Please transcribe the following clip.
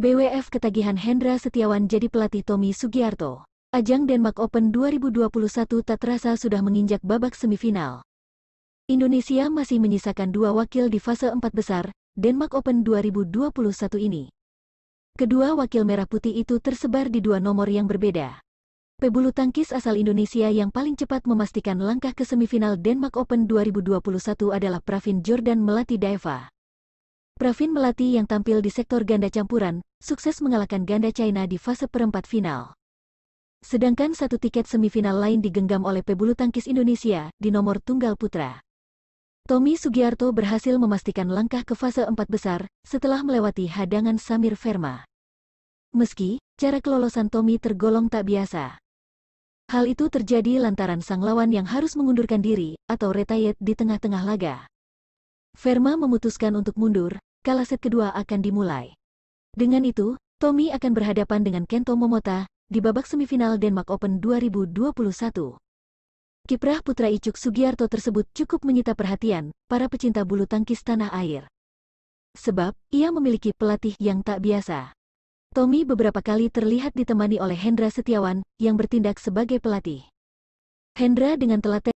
BWF ketagihan Hendra Setiawan jadi pelatih Tommy Sugiarto. Ajang Denmark Open 2021 tak terasa sudah menginjak babak semifinal. Indonesia masih menyisakan dua wakil di fase empat besar, Denmark Open 2021 ini. Kedua wakil merah putih itu tersebar di dua nomor yang berbeda. Pebulu tangkis asal Indonesia yang paling cepat memastikan langkah ke semifinal Denmark Open 2021 adalah Pravin Jordan Melati Daeva. Pravin Melati yang tampil di sektor ganda campuran, sukses mengalahkan ganda China di fase perempat final. Sedangkan satu tiket semifinal lain digenggam oleh pebulu tangkis Indonesia di nomor tunggal putra. Tommy Sugiarto berhasil memastikan langkah ke fase empat besar setelah melewati hadangan Samir Verma. Meski, cara kelolosan Tommy tergolong tak biasa. Hal itu terjadi lantaran sang lawan yang harus mengundurkan diri atau retayet di tengah-tengah laga. Verma memutuskan untuk mundur, kala set kedua akan dimulai. Dengan itu, Tommy akan berhadapan dengan Kento Momota di babak semifinal Denmark Open 2021. Kiprah putra Icuk Sugiarto tersebut cukup menyita perhatian para pecinta bulu tangkis tanah air. Sebab, ia memiliki pelatih yang tak biasa. Tommy beberapa kali terlihat ditemani oleh Hendra Setiawan, yang bertindak sebagai pelatih. Hendra dengan telaten